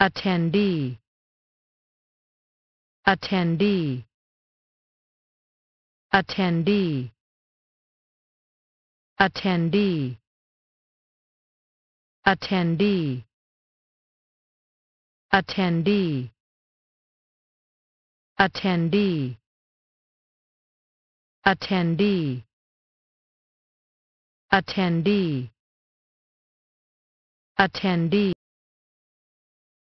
attendee attendee attendee attendee attendee attendee attendee attendee attendee attendee